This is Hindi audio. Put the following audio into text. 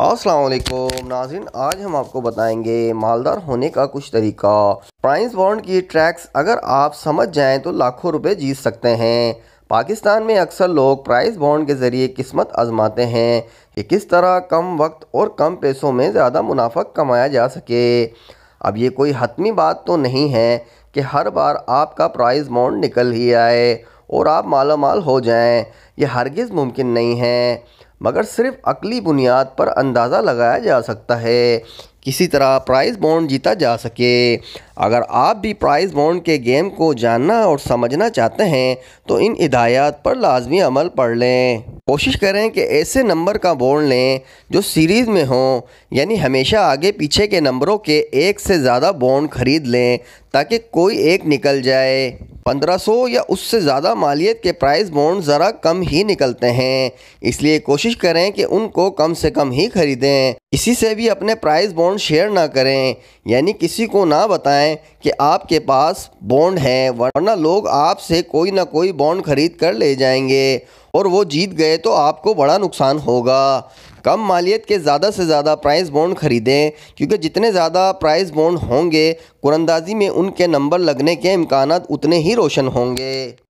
असलकुम नाजिन आज हम आपको बताएंगे मालदार होने का कुछ तरीका प्राइस बॉन्ड की ट्रैक्स अगर आप समझ जाएं तो लाखों रुपए जीत सकते हैं पाकिस्तान में अक्सर लोग प्राइस बॉन्ड के ज़रिए किस्मत आजमाते हैं कि किस तरह कम वक्त और कम पैसों में ज़्यादा मुनाफा कमाया जा सके अब ये कोई हतमी बात तो नहीं है कि हर बार आपका प्राइस बॉन्ड निकल ही आए और आप मालामाल हो जाएँ यह हरगिज़ मुमकिन नहीं है मगर सिर्फ अकली बुनियाद पर अंदाज़ा लगाया जा सकता है किसी तरह प्राइस बॉन्ड जीता जा सके अगर आप भी प्राइस बॉन्ड के गेम को जानना और समझना चाहते हैं तो इन हदायात पर लाजमी अमल पढ़ लें कोशिश करें कि ऐसे नंबर का बॉन्ड लें जो सीरीज़ में हों यानी हमेशा आगे पीछे के नंबरों के एक से ज़्यादा बॉन्ड ख़रीद लें ताकि कोई एक निकल जाए 1500 या उससे ज़्यादा मालियत के प्राइस बॉन्ड ज़रा कम ही निकलते हैं इसलिए कोशिश करें कि उनको कम से कम ही ख़रीदें किसी से भी अपने प्राइस बॉन्ड शेयर ना करें यानी किसी को ना बताएं कि आपके पास बॉन्ड हैं वरना लोग आपसे कोई ना कोई बॉन्ड खरीद कर ले जाएंगे और वो जीत गए तो आपको बड़ा नुकसान होगा कम मालियत के ज़्यादा से ज़्यादा प्राइस बॉन्ड ख़रीदें क्योंकि जितने ज़्यादा प्राइस बॉन्ड होंगे कुरंदाजी में उनके नंबर लगने के इम्कान उतने ही रोशन होंगे